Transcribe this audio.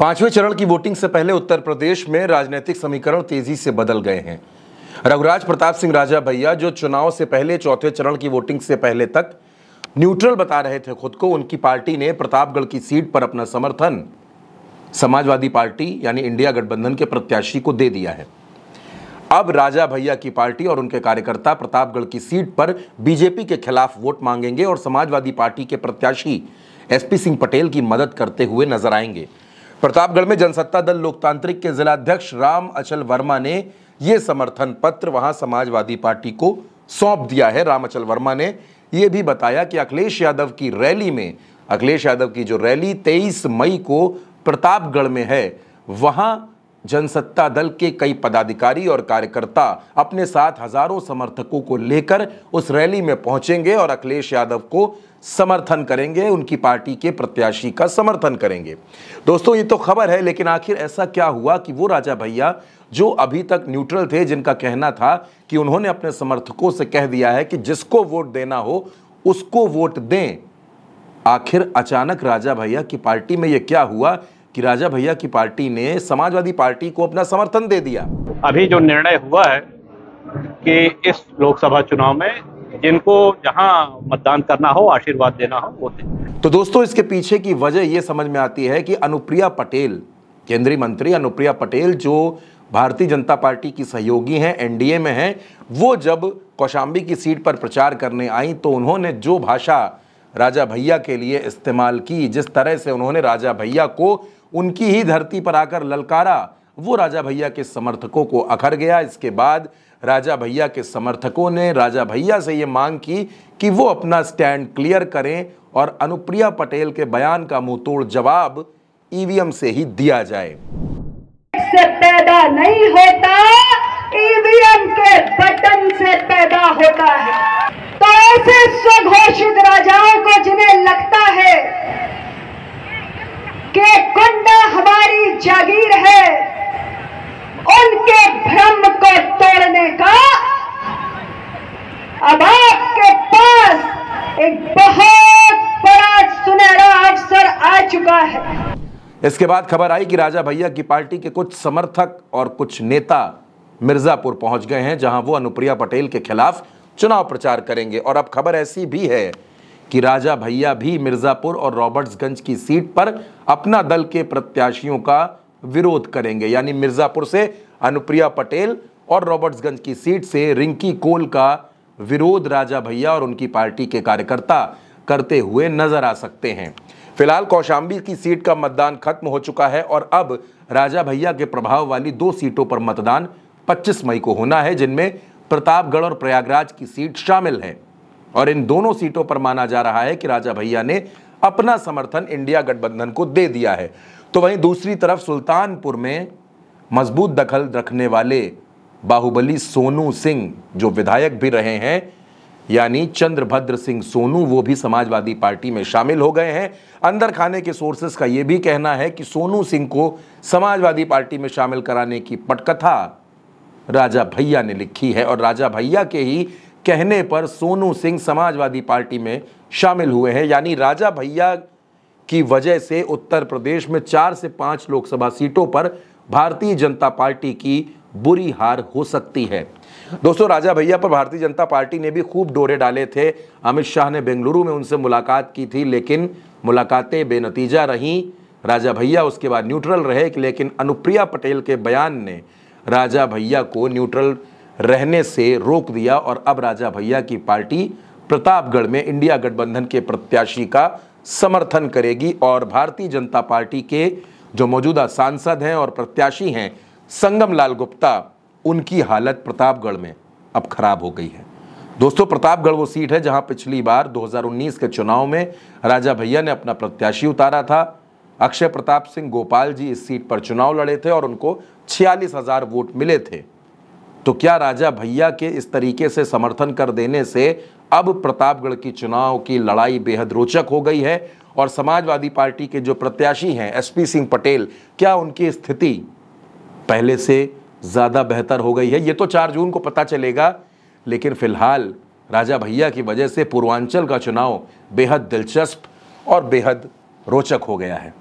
पांचवें चरण की वोटिंग से पहले उत्तर प्रदेश में राजनीतिक समीकरण तेजी से बदल गए हैं रघुराज प्रताप सिंह राजा भैया जो चुनाव से पहले चौथे चरण की वोटिंग से पहले तक न्यूट्रल बता रहे थे खुद को उनकी पार्टी ने प्रतापगढ़ की सीट पर अपना समर्थन समाजवादी पार्टी यानी इंडिया गठबंधन के प्रत्याशी को दे दिया है अब राजा भैया की पार्टी और उनके कार्यकर्ता प्रतापगढ़ की सीट पर बीजेपी के खिलाफ वोट मांगेंगे और समाजवादी पार्टी के प्रत्याशी एसपी सिंह पटेल की मदद करते हुए नजर आएंगे प्रतापगढ़ में जनसत्ता दल लोकतांत्रिक के जिलाध्यक्ष राम अचल वर्मा ने यह समर्थन पत्र वहां समाजवादी पार्टी को सौंप दिया है राम अचल वर्मा ने यह भी बताया कि अखिलेश यादव की रैली में अखिलेश यादव की जो रैली 23 मई को प्रतापगढ़ में है वहां जनसत्ता दल के कई पदाधिकारी और कार्यकर्ता अपने साथ हजारों समर्थकों को लेकर उस रैली में पहुंचेंगे और अखिलेश यादव को समर्थन करेंगे उनकी पार्टी के प्रत्याशी का समर्थन करेंगे दोस्तों ये तो खबर है लेकिन आखिर ऐसा क्या हुआ कि वो राजा भैया जो अभी तक न्यूट्रल थे जिनका कहना था कि उन्होंने अपने समर्थकों से कह दिया है कि जिसको वोट देना हो उसको वोट दें आखिर अचानक राजा भैया की पार्टी में यह क्या हुआ कि राजा भैया की पार्टी ने समाजवादी पार्टी को अपना समर्थन दे दिया अभी जो निर्णय हुआ है कि इस लोकसभा चुनाव में जिनको जहां मतदान करना हो आशीर्वाद देना हो वो दे तो दोस्तों इसके पीछे की वजह ये समझ में आती है कि अनुप्रिया पटेल केंद्रीय मंत्री अनुप्रिया पटेल जो भारतीय जनता पार्टी की सहयोगी हैं एनडीए में हैं वो जब कौशाम्बी की सीट पर प्रचार करने आई तो उन्होंने जो भाषा राजा भैया के लिए इस्तेमाल की जिस तरह से उन्होंने राजा भैया को उनकी ही धरती पर आकर ललकारा वो राजा भैया के समर्थकों को अखर गया इसके बाद राजा भैया के समर्थकों ने राजा भैया से ये मांग की कि वो अपना स्टैंड क्लियर करें और अनुप्रिया पटेल के बयान का मुंह तोड़ जवाब ईवीएम से ही दिया जाए से पैदा नहीं होता ईवीएम के बटन से पैदा होता है तो ऐसे स्वघोषित राजाओं को जिन्हें इसके बाद खबर आई कि राजा भैया की पार्टी के कुछ समर्थक और कुछ नेता मिर्ज़ापुर पहुंच गए हैं जहां वो अनुप्रिया पटेल के खिलाफ चुनाव प्रचार करेंगे और अब खबर ऐसी भी है कि राजा भैया भी मिर्ज़ापुर और रॉबर्ट्सगंज की सीट पर अपना दल के प्रत्याशियों का विरोध करेंगे यानी मिर्ज़ापुर से अनुप्रिया पटेल और रॉबर्ट्सगंज की सीट से रिंकी कोल का विरोध राजा भैया और उनकी पार्टी के कार्यकर्ता करते हुए नजर आ सकते हैं फिलहाल कौशाम्बी की सीट का मतदान खत्म हो चुका है और अब राजा भैया के प्रभाव वाली दो सीटों पर मतदान 25 मई को होना है जिनमें प्रतापगढ़ और प्रयागराज की सीट शामिल है और इन दोनों सीटों पर माना जा रहा है कि राजा भैया ने अपना समर्थन इंडिया गठबंधन को दे दिया है तो वहीं दूसरी तरफ सुल्तानपुर में मजबूत दखल रखने वाले बाहुबली सोनू सिंह जो विधायक भी रहे हैं यानी चंद्रभद्र सिंह सोनू वो भी समाजवादी पार्टी में शामिल हो गए हैं अंदर खाने के सोर्सेस का ये भी कहना है कि सोनू सिंह को समाजवादी पार्टी में शामिल कराने की पटकथा राजा भैया ने लिखी है और राजा भैया के ही कहने पर सोनू सिंह समाजवादी पार्टी में शामिल हुए हैं यानी राजा भैया की वजह से उत्तर प्रदेश में चार से पाँच लोकसभा सीटों पर भारतीय जनता पार्टी की बुरी हार हो सकती है दोस्तों राजा भैया पर भारतीय जनता पार्टी ने भी खूब डोरे डाले थे अमित शाह ने बेंगलुरु में उनसे मुलाकात की थी लेकिन मुलाकातें बेनतीजा रहीं राजा भैया उसके बाद न्यूट्रल रहे लेकिन अनुप्रिया पटेल के बयान ने राजा भैया को न्यूट्रल रहने से रोक दिया और अब राजा भैया की पार्टी प्रतापगढ़ में इंडिया गठबंधन के प्रत्याशी का समर्थन करेगी और भारतीय जनता पार्टी के जो मौजूदा सांसद हैं और प्रत्याशी हैं संगम लाल गुप्ता उनकी हालत प्रतापगढ़ में अब खराब हो गई है दोस्तों प्रतापगढ़ वो सीट है जहां पिछली बार 2019 के चुनाव में राजा भैया ने अपना प्रत्याशी उतारा था अक्षय प्रताप सिंह गोपाल जी इस सीट पर चुनाव लड़े थे और उनको छियालीस हजार वोट मिले थे तो क्या राजा भैया के इस तरीके से समर्थन कर देने से अब प्रतापगढ़ की चुनाव की लड़ाई बेहद रोचक हो गई है और समाजवादी पार्टी के जो प्रत्याशी हैं एसपी सिंह पटेल क्या उनकी स्थिति पहले से ज़्यादा बेहतर हो गई है ये तो चार जून को पता चलेगा लेकिन फिलहाल राजा भैया की वजह से पूर्वांचल का चुनाव बेहद दिलचस्प और बेहद रोचक हो गया है